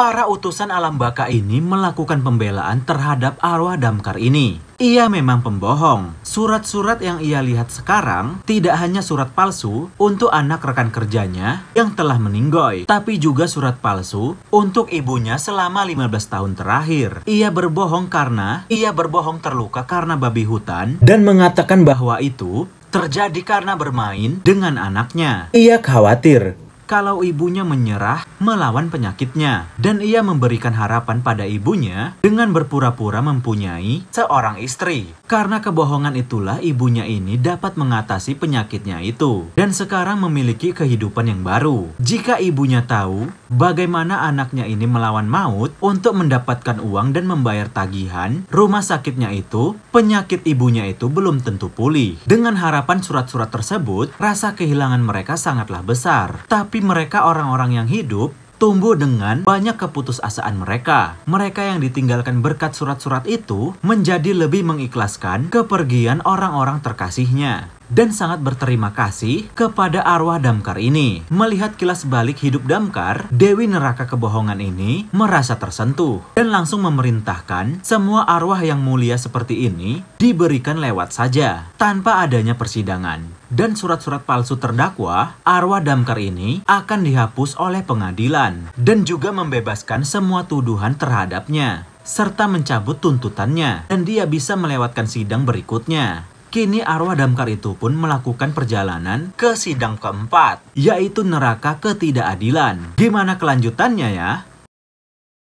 para utusan alam baka ini melakukan pembelaan terhadap arwah damkar ini. Ia memang pembohong. Surat-surat yang ia lihat sekarang tidak hanya surat palsu untuk anak rekan kerjanya yang telah meninggoy, tapi juga surat palsu untuk ibunya selama 15 tahun terakhir. Ia berbohong karena ia berbohong terluka karena babi hutan dan mengatakan bahwa itu terjadi karena bermain dengan anaknya. Ia khawatir kalau ibunya menyerah melawan penyakitnya. Dan ia memberikan harapan pada ibunya dengan berpura-pura mempunyai seorang istri. Karena kebohongan itulah ibunya ini dapat mengatasi penyakitnya itu. Dan sekarang memiliki kehidupan yang baru. Jika ibunya tahu bagaimana anaknya ini melawan maut untuk mendapatkan uang dan membayar tagihan, rumah sakitnya itu, penyakit ibunya itu belum tentu pulih. Dengan harapan surat-surat tersebut, rasa kehilangan mereka sangatlah besar. Tapi mereka orang-orang yang hidup tumbuh dengan banyak keputusasaan mereka. Mereka yang ditinggalkan berkat surat-surat itu menjadi lebih mengikhlaskan kepergian orang-orang terkasihnya dan sangat berterima kasih kepada arwah damkar ini. Melihat kilas balik hidup damkar, Dewi Neraka Kebohongan ini merasa tersentuh dan langsung memerintahkan semua arwah yang mulia seperti ini diberikan lewat saja tanpa adanya persidangan dan surat-surat palsu terdakwa, arwah damkar ini akan dihapus oleh pengadilan dan juga membebaskan semua tuduhan terhadapnya serta mencabut tuntutannya dan dia bisa melewatkan sidang berikutnya. Kini arwah damkar itu pun melakukan perjalanan ke sidang keempat, yaitu neraka ketidakadilan. Gimana kelanjutannya ya?